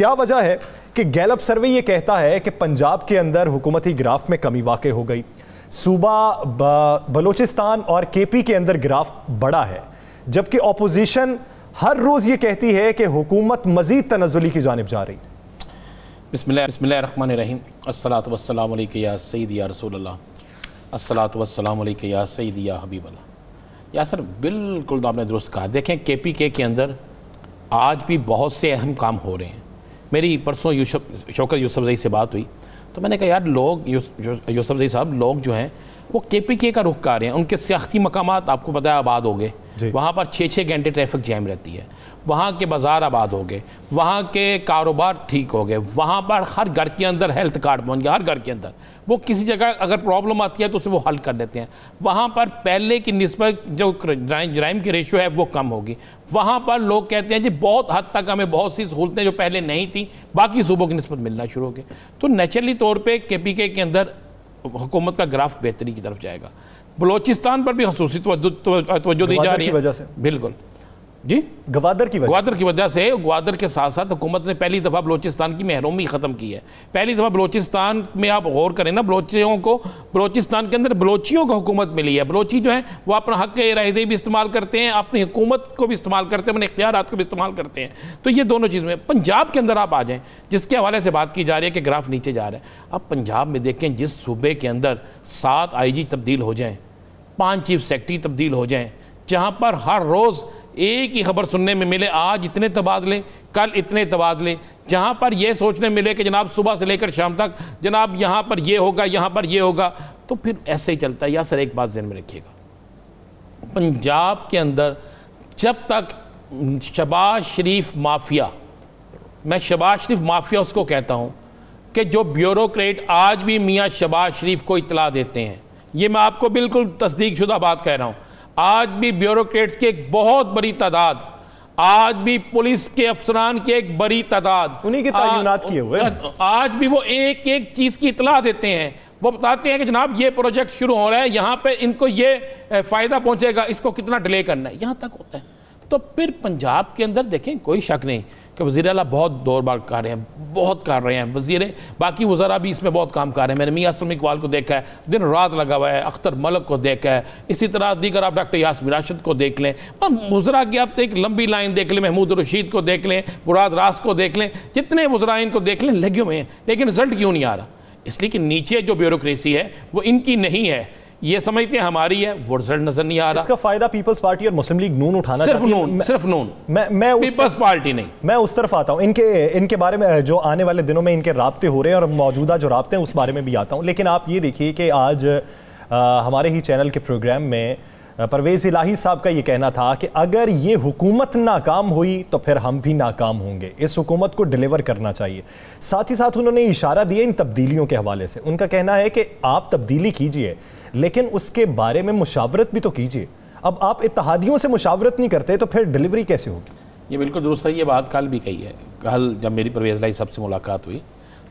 क्या वजह है कि गैलप सर्वे ये कहता है कि पंजाब के अंदर हुकूमती ग्राफ में कमी वाक़ हो गई सूबा बलूचिस्तान और के पी के अंदर ग्राफ बड़ा है जबकि अपोजिशन हर रोज़ ये कहती है कि हुकूमत मज़ीद तनजुली की जानब जा रही बसमिल रहीम असलात या सईद या रसूल या सईद या हबीब या सर बिल्कुल तो आपने दुरुस्त कहा देखें के पी के के अंदर आज भी बहुत से अहम काम हो रहे हैं मेरी परसों यूसफ शौकत यूसुफजई से बात हुई तो मैंने कहा यार लोग यूसुफजई साहब लोग जो हैं वो के पी के का रुख कर रहे हैं उनके सियाती मकाम आपको पता है आबाद हो गए वहाँ पर छः छः घंटे ट्रैफिक जैम रहती है वहाँ के बाज़ार आबाद हो गए वहाँ के कारोबार ठीक हो गए वहाँ पर हर घर के अंदर हेल्थ कार्ड पहुँच गया हर घर के अंदर वो किसी जगह अगर प्रॉब्लम आती है तो उसे वो हल कर देते हैं वहाँ पर पहले की नस्बत जो जराइम की रेशो है वो कम होगी वहाँ पर लोग कहते हैं जी बहुत हद तक हमें बहुत सी सहूलतें जो पहले नहीं थी बाकी सूबों की नस्बत मिलना शुरू हो गई तो नेचुरली तौर पर के पी के अंदर हुकूमत का ग्राफ बेहतरी की तरफ जाएगा बलोचिस्तान पर भी खसूस तवज्जो दी जा रही है बिल्कुल जी गवादर की ग्वादर गवादर की वजह से गवादर के साथ साथ हुकूमत ने पहली दफ़ा बलोचिस्तान की महरूमी ख़त्म की है पहली दफ़ा बलोचिस्तान में आप गौर करें ना बलोचियों को बलोचिस्तान के अंदर बलोचियों को हुकूमत मिली है बलोची जो है वो अपना हक रहदे भी इस्तेमाल करते हैं अपनी हुकूमत को भी इस्तेमाल करते हैं अपने इख्तियार को भी इस्तेमाल करते हैं तो ये दोनों चीज़ में पंजाब के अंदर आप आ जाएँ जिसके हवाले से बात की जा रही है कि ग्राफ नीचे जा रहा है अब पंजाब में देखें जिस सूबे के अंदर सात आई जी तब्दील हो जाएँ पाँच चीफ सेक्रेटरी तब्दील हो जाएँ जहाँ पर हर रोज़ एक ही खबर सुनने में मिले आज इतने तबादले कल इतने तबादले जहाँ पर यह सोचने मिले कि जनाब सुबह से लेकर शाम तक जनाब यहाँ पर यह होगा यहाँ पर यह होगा तो फिर ऐसे ही चलता है या सर एक बात जहन में रखिएगा पंजाब के अंदर जब तक शबाज शरीफ माफिया मैं शबाज शरीफ माफिया उसको कहता हूँ कि जो ब्यूरोक्रेट आज भी मियाँ शबाज शरीफ को इतला देते हैं ये मैं आपको बिल्कुल तस्दीक शुदा बात कह रहा हूँ आज भी ब्यूरोक्रेट्स की एक बहुत बड़ी तादाद आज भी पुलिस के अफसरान की एक बड़ी तादाद उन्हीं के तैनात किए हुए आज भी वो एक एक चीज की इतला देते हैं वो बताते हैं कि जनाब ये प्रोजेक्ट शुरू हो रहा है यहाँ पे इनको ये फायदा पहुंचेगा इसको कितना डिले करना है यहाँ तक होता है तो फिर पंजाब के अंदर देखें कोई शक नहीं कि वजी अला बहुत दौर बार कर रहे हैं बहुत कर रहे हैं वजीर बाकी वजरा भी इसमें बहुत काम कर रहे हैं मैंने मियाँ असलम इकबाल को देखा है दिन रात लगा हुआ है अख्तर मलक को देखा है इसी तरह दीगर आप डॉक्टर यासमिन राशद को देख लें वजरा की आप तो एक लंबी लाइन देख लें महमूद रशीद को देख लें मुराद रास को देख लें जितने वजरा इनको देख लें लगे हुए हैं लेकिन रिजल्ट क्यों नहीं आ रहा इसलिए कि नीचे जो ब्यूरोसी है वो इनकी नहीं है ये समझते हैं हमारी है वो रिजल्ट नजर नहीं आ रहा इसका फायदा पीपल्स पार्टी और मुस्लिम लीग नून उठाना सिर्फ नून सिर्फ नून मैं मैं पीपल्स पार्टी नहीं मैं उस तरफ आता हूँ इनके इनके बारे में जो आने वाले दिनों में इनके रबते हो रहे हैं और मौजूदा जो रबते हैं उस बारे में भी आता हूँ लेकिन आप ये देखिए कि आज आ, हमारे ही चैनल के प्रोग्राम में परवेज़ इलाही साहब का ये कहना था कि अगर ये हुकूमत नाकाम हुई तो फिर हम भी नाकाम होंगे इस हुकूमत को डिलीवर करना चाहिए साथ ही साथ उन्होंने इशारा दिया इन तब्दीलियों के हवाले से उनका कहना है कि आप तब्दीली कीजिए लेकिन उसके बारे में मुशावरत भी तो कीजिए अब आप इतिहादियों से मुशावरत नहीं करते तो फिर डिलीवरी कैसे होगी ये बिल्कुल दुरुस्त है ये बात कल भी कही है कल जब मेरी परवेज़ लाई साहब से मुलाकात हुई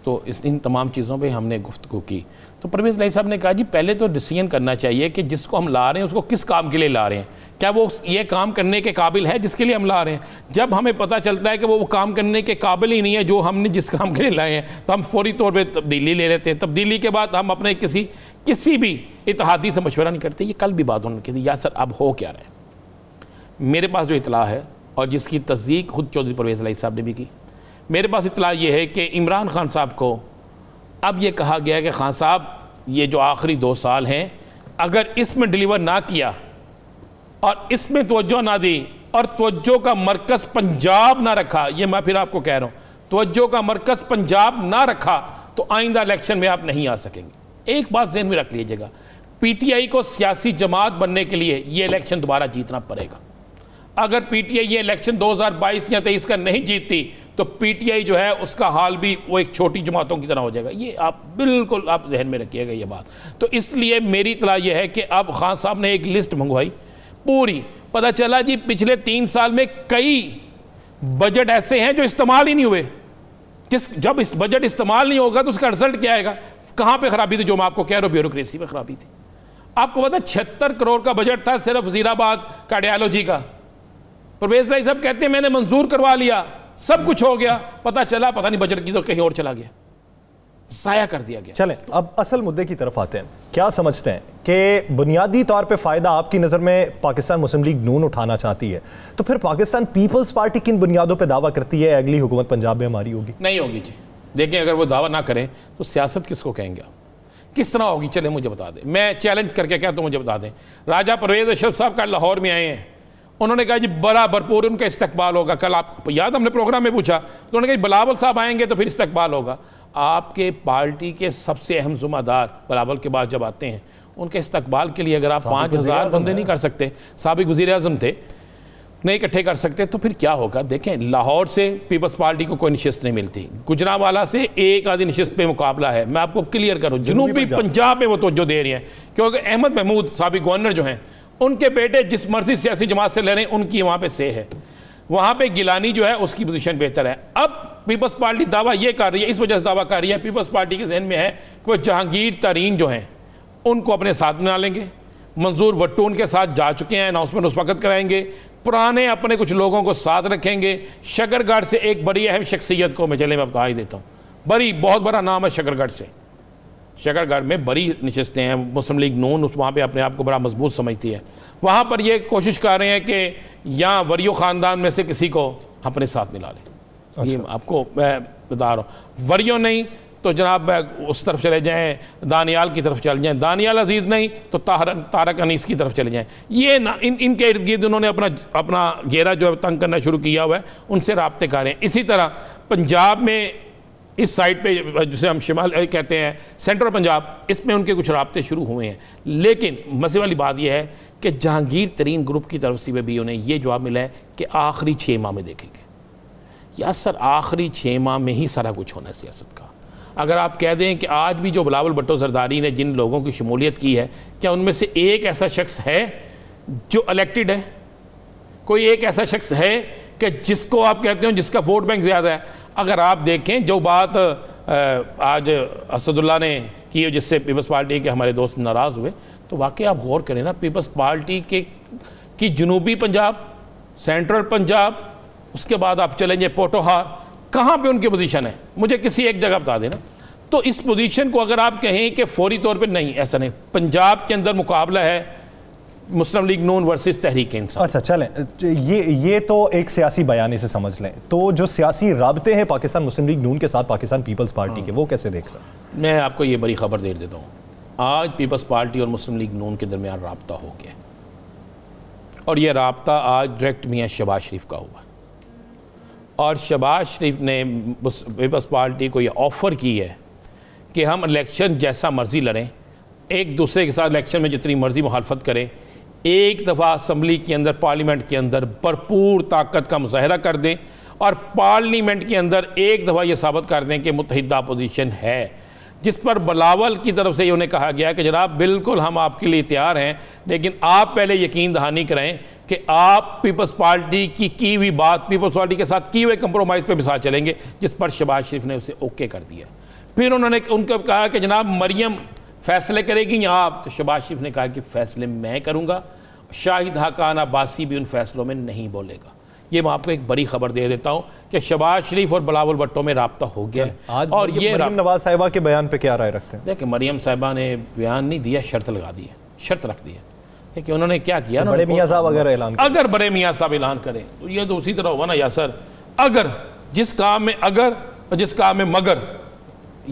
तो इस इन तमाम चीज़ों पे हमने गुफ्तु की तो परवेज़ लाई साहब ने कहा जी पहले तो डिसीजन करना चाहिए कि जिसको हम ला रहे हैं उसको किस काम के लिए ला रहे हैं क्या वो ये काम करने के काबिल है जिसके लिए हम ला रहे हैं जब हमें पता चलता है कि वो वो काम करने के काबिल ही नहीं है जो हमने जिस काम के लिए लाए हैं तो हम फौरी तौर पर तब्दीली ले लेते हैं तब्दीली के बाद हम अपने किसी किसी भी इतिहादी से मशवरा नहीं करते ये कल भी बात उन्होंने की या सर अब हो क्या रहे मेरे पास जो इतला है और जिसकी तस्दीक खुद चौधरी परवेज़ लाई साहब ने भी की मेरे पास इतला ये है कि इमरान खान साहब को अब ये कहा गया कि खान साहब ये जो आखिरी दो साल हैं अगर इसमें डिलीवर ना किया और इसमें तोज्जो ना दी और तोज्जो का मरकज़ पंजाब ना रखा ये मैं फिर आपको कह रहा हूँ तोज्जो का मरकज़ पंजाब ना रखा तो आइंदा इलेक्शन में आप नहीं आ सकेंगे एक बात जहन में रख लीजिएगा पीटीआई को सियासी जमात बनने के लिए ये इलेक्शन दोबारा जीतना पड़ेगा अगर पीटीआई ये इलेक्शन 2022 या तेईस का नहीं जीतती तो पीटीआई जो है उसका हाल भी वो एक छोटी जमातों की तरह हो जाएगा ये आप बिल्कुल आप जहन में रखिएगा ये बात तो इसलिए मेरी इतला यह है कि अब खान साहब ने एक लिस्ट मंगवाई पूरी पता चला जी पिछले तीन साल में कई बजट ऐसे हैं जो इस्तेमाल ही नहीं हुए जिस जब इस बजट इस्तेमाल नहीं होगा तो उसका रिजल्ट क्या आएगा कहाँ पर खराबी थी जो मैं आपको कह रहा हूँ ब्यूरोसी में खराबी थी आपको पता छिहत्तर करोड़ का बजट था सिर्फ वजीराबाद कार्डियालोजी का परवेज भाई साहब कहते हैं मैंने मंजूर करवा लिया सब कुछ हो गया पता चला पता नहीं बजट की तो कहीं और चला गया साया कर दिया गया चले अब असल मुद्दे की तरफ आते हैं क्या समझते हैं कि बुनियादी तौर पे फ़ायदा आपकी नज़र में पाकिस्तान मुस्लिम लीग नून उठाना चाहती है तो फिर पाकिस्तान पीपल्स पार्टी किन बुनियादों पे दावा करती है अगली हुकूमत पंजाब में हमारी होगी नहीं होगी जी देखें अगर वो दावा ना करें तो सियासत किसको कहेंगे आप किस तरह होगी चले मुझे बता दें मैं चैलेंज करके क्या तो मुझे बता दें राजा परवेज अशरफ साहब का लाहौर में आए हैं उन्होंने कहा जी बड़ा भरपूर उनका इस्तकबाल होगा कल आप याद हमने प्रोग्राम में पूछा तो उन्होंने कहा बिलावल साहब आएंगे तो फिर इस्तकबाल होगा आपके पार्टी के सबसे अहम जुम्मेदार बिलावल के बाद जब आते हैं उनके इस्तकबाल के लिए अगर आप पाँच हज़ार बंदे नहीं कर सकते सबक वज़ी अजम थे नहीं इकट्ठे कर सकते तो फिर क्या होगा देखें लाहौर से पीपल्स पार्टी को कोई नशस्त नहीं मिलती गुजरावाला से एक आधी नशस्त पे मुकाबला है मैं आपको क्लियर करूँ जनूबी पंजाब में वो तोज्जो दे रही हैं क्योंकि अहमद महमूद सबक गवर्नर जो हैं उनके बेटे जिस मर्जी सियासी जमात से ले हैं उनकी वहाँ पे से है वहाँ पे गिलानी जो है उसकी पोजीशन बेहतर है अब पीपल्स पार्टी दावा ये कर रही है इस वजह से दावा कर रही है पीपल्स पार्टी के जहन में है कि वो जहांगीर तरीन जो हैं उनको अपने साथ बना लेंगे मंजूर भट्टू उनके साथ जा चुके हैं अनाउंसमेंट उस वक्त कराएंगे पुराने अपने कुछ लोगों को साथ रखेंगे शकरगढ़ से एक बड़ी अहम शख्सियत को मैं चले मैं बता ही देता हूँ बड़ी बहुत बड़ा नाम है शकरगढ़ से शकरगढ़ में बड़ी नशस्तें हैं मुस्लिम लीग नून उस वहाँ पर अपने आप को बड़ा मजबूत समझती है वहाँ पर ये कोशिश कर रहे हैं कि या वरियो ख़ानदान में से किसी को अपने साथ मिला लें अच्छा। आपको मैं बता रहा हूँ वरियो नहीं तो जनाब उस तरफ चले जाएं दानियाल की तरफ चले जाएं दानियाल अजीज़ नहीं तो तारक तारक अनीस की तरफ चले जाएं ये ना इन इनके इर्द गिर्द उन्होंने अपना अपना घेरा जो है तंग करना शुरू किया हुआ है उनसे रबते कर रहे हैं इसी तरह पंजाब में इस साइड पे जिसे हम शिमाल कहते हैं सेंट्रल पंजाब इसमें उनके कुछ रबते शुरू हुए हैं लेकिन मजे वाली बात यह है कि जहांगीर तरीन ग्रुप की तरफ से भी उन्हें यह जवाब मिला है कि आखिरी छः माह में देखेंगे या सर आखिरी छः माह में ही सारा कुछ होना है सियासत का अगर आप कह दें कि आज भी जो बिलावल भट्टो जरदारी ने जिन लोगों की शमूलियत की है क्या उनमें से एक ऐसा शख्स है जो अलेक्टेड है कोई एक ऐसा शख्स है कि जिसको आप कहते हो जिसका वोट बैंक ज़्यादा है अगर आप देखें जो बात आज असदुल्ला ने की हो जिससे पीपल्स पार्टी के हमारे दोस्त नाराज़ हुए तो वाकई आप गौर करें ना पीपल्स पार्टी के कि जनूबी पंजाब सेंट्रल पंजाब उसके बाद आप चलेंगे पोटोहार कहाँ पे उनकी पोजीशन है मुझे किसी एक जगह बता देना तो इस पोजीशन को अगर आप कहें कि फौरी तौर पे नहीं ऐसा नहीं पंजाब के अंदर मुकाबला है मुस्लिम लीग नून वर्सेस तहरीक इंसान अच्छा चलें ये ये तो एक सियासी बयानी से समझ लें तो जो सियासी रबते हैं पाकिस्तान मुस्लिम लीग नून के साथ पाकिस्तान पीपल्स पार्टी के वो कैसे देख रहे मैं आपको ये बड़ी खबर दे देता हूँ आज पीपल्स पार्टी और मुस्लिम लीग नून के दरमियान रबता हो गया और यह रबता आज डायरेक्ट मियाँ शबाज शरीफ का हुआ और शबाज शरीफ ने पीपल्स पार्टी को यह ऑफ़र की है कि हम इलेक्शन जैसा मर्ज़ी लड़ें एक दूसरे के साथ इलेक्शन में जितनी मर्ज़ी मुहालफत करें एक दफ़ा असम्बली के अंदर पार्लियामेंट के अंदर भरपूर ताकत का मुजाहरा कर दें और पार्लियामेंट के अंदर एक दफ़ा ये साबित कर दें कि मुतहदा अपोजिशन है जिस पर बलावल की तरफ से ये उन्हें कहा गया कि जनाब बिल्कुल हम आपके लिए तैयार हैं लेकिन आप पहले यकीन दहानी कराएं कि आप पीपल्स पार्टी की की हुई बात पीपल्स पार्टी के साथ की हुए कंप्रोमाइज़ पर साथ चलेंगे जिस पर शहबाज शरीफ ने उसे ओके कर दिया फिर उन्होंने उनको कहा कि जनाब मरियम फैसले करेगी या आप तो शबाज शरीफ ने कहा कि फ़ैसले मैं करूँगा शाहिद हकान अब्बासी भी उन फैसलों में नहीं बोलेगा ये मैं आपको एक बड़ी खबर दे देता हूँ कि शबाज शरीफ और बलावल भट्टो में रबता हो गया आज और ये नवाज साहिबा के बयान पर क्या राय रखते हैं देखिए मरियम साहिबा ने बयान नहीं दिया शर्त लगा दी है शर्त रख दी है कि उन्होंने क्या किया बड़े मियाँ साहब अगर ऐलान अगर बड़े मियाँ साहब ऐलान करें तो ये तो उसी तरह होगा ना या सर अगर जिस काम में अगर और जिस काम में मगर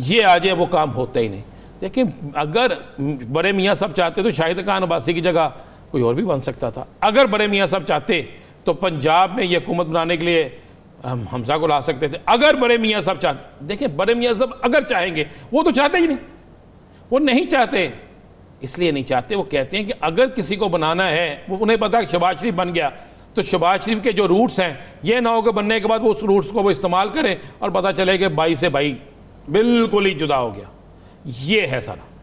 ये आ जाए वो काम होता ही नहीं देखिए अगर बड़े मियाँ साहब चाहते तो शाहिद खान अब्बासी की जगह कोई और भी बन सकता था अगर बड़े मियाँ साहब चाहते तो पंजाब में यह हुकूमत बनाने के लिए हम हमजा को ला सकते थे अगर बड़े मियाँ साहब चाहते देखें बड़े मियाँ साहब अगर चाहेंगे वो तो चाहते ही नहीं वो नहीं चाहते इसलिए नहीं चाहते वो कहते हैं कि अगर किसी को बनाना है वो उन्हें पता है शबाज शरीफ बन गया तो शबाज शरीफ के जो रूट्स हैं ये ना हो कि बनने के बाद वो उस रूट्स को वो इस्तेमाल करें और पता चले कि भाई से भाई बिल्कुल ही जुदा हो गया ये है सारा